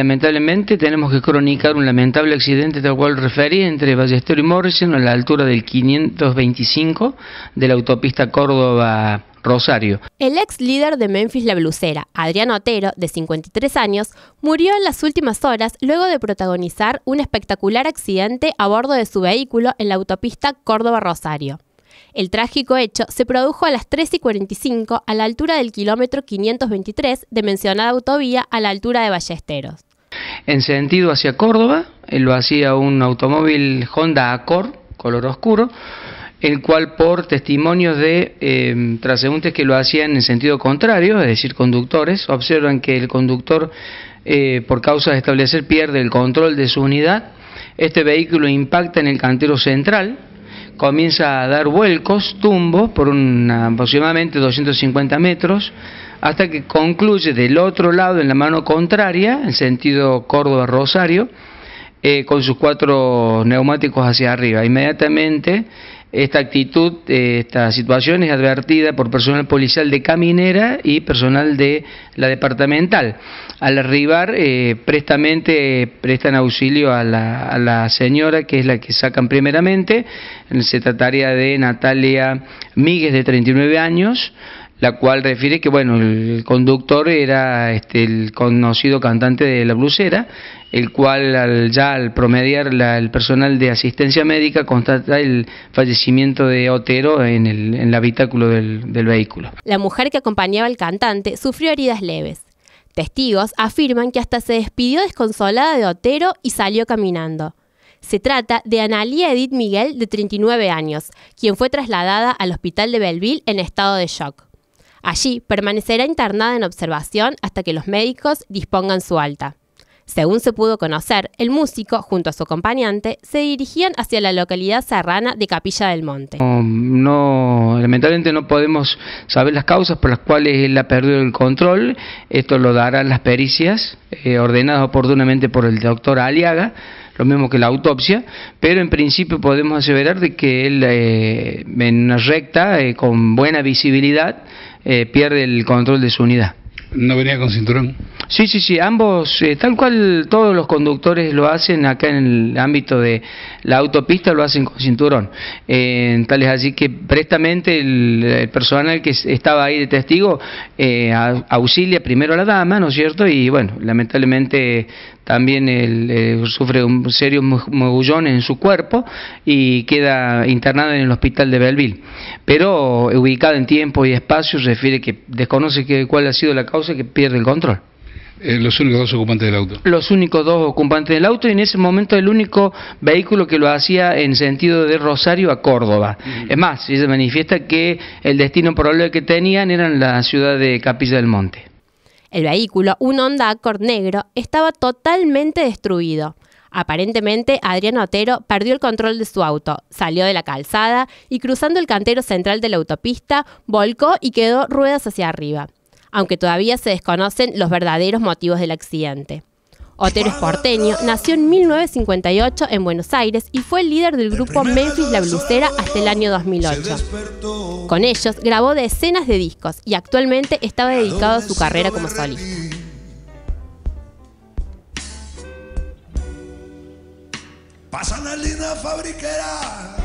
Lamentablemente tenemos que cronicar un lamentable accidente de cual referí entre Ballester y Morrison a la altura del 525 de la autopista Córdoba Rosario. El ex líder de Memphis La Blusera, Adriano Otero, de 53 años, murió en las últimas horas luego de protagonizar un espectacular accidente a bordo de su vehículo en la autopista Córdoba Rosario. El trágico hecho se produjo a las 3 y 45 a la altura del kilómetro 523 de mencionada autovía a la altura de Ballesteros. En sentido hacia Córdoba, eh, lo hacía un automóvil Honda Accord, color oscuro, el cual por testimonios de eh, transeúntes que lo hacían en sentido contrario, es decir, conductores, observan que el conductor, eh, por causa de establecer, pierde el control de su unidad. Este vehículo impacta en el cantero central, comienza a dar vuelcos, tumbos, por aproximadamente 250 metros, hasta que concluye del otro lado, en la mano contraria, en sentido Córdoba-Rosario, eh, con sus cuatro neumáticos hacia arriba. Inmediatamente esta actitud, eh, esta situación es advertida por personal policial de Caminera y personal de la departamental. Al arribar, eh, prestamente prestan auxilio a la, a la, señora, que es la que sacan primeramente. Se trataría de Natalia Míguez, de 39 años, la cual refiere que bueno, el conductor era este, el conocido cantante de la blusera, el cual al, ya al promediar el personal de asistencia médica constata el fallecimiento de Otero en el, habitáculo del, vehículo. La mujer que acompañaba al cantante sufrió heridas leves. Testigos afirman que hasta se despidió desconsolada de Otero y salió caminando. Se trata de Analia Edith Miguel, de 39 años, quien fue trasladada al hospital de Belleville en estado de shock. Allí permanecerá internada en observación hasta que los médicos dispongan su alta. Según se pudo conocer, el músico, junto a su acompañante, se dirigían hacia la localidad serrana de Capilla del Monte. No, lamentablemente no podemos saber las causas por las cuales él ha perdido el control. Esto lo darán las pericias, eh, ordenadas oportunamente por el doctor Aliaga, lo mismo que la autopsia, pero en principio podemos aseverar de que él, eh, en una recta, eh, con buena visibilidad, eh, pierde el control de su unidad. ¿No venía con cinturón? Sí, sí, sí, ambos, eh, tal cual todos los conductores lo hacen acá en el ámbito de la autopista, lo hacen con cinturón. Eh, así que prestamente el, personal que estaba ahí de testigo auxilia primero a la dama, ¿no es cierto? Y bueno, lamentablemente también eh, sufre un serio mogullón en su cuerpo y queda internada en el hospital de Belleville. Pero eh, ubicada en tiempo y espacio, refiere que desconoce cuál ha sido la causa que pierde el control. Eh, los únicos dos ocupantes del auto. Los únicos dos ocupantes del auto y en ese momento el único vehículo que lo hacía en sentido de Rosario a Córdoba. Mm. Es más, se manifiesta que el destino probable que tenían eran la ciudad de Capilla del Monte. El vehículo, un Honda Accord negro, estaba totalmente destruido. Aparentemente, Adrián Otero perdió el control de su auto, salió de la calzada y cruzando el cantero central de la autopista, volcó y quedó ruedas hacia arriba, aunque todavía se desconocen los verdaderos motivos del accidente. Otero Esporteño nació en 1958 en Buenos Aires y fue el líder del grupo Memphis La Blusera hasta el año 2008. Con ellos grabó decenas de discos y actualmente estaba dedicado a su carrera como solista. Pasan la fabriquera.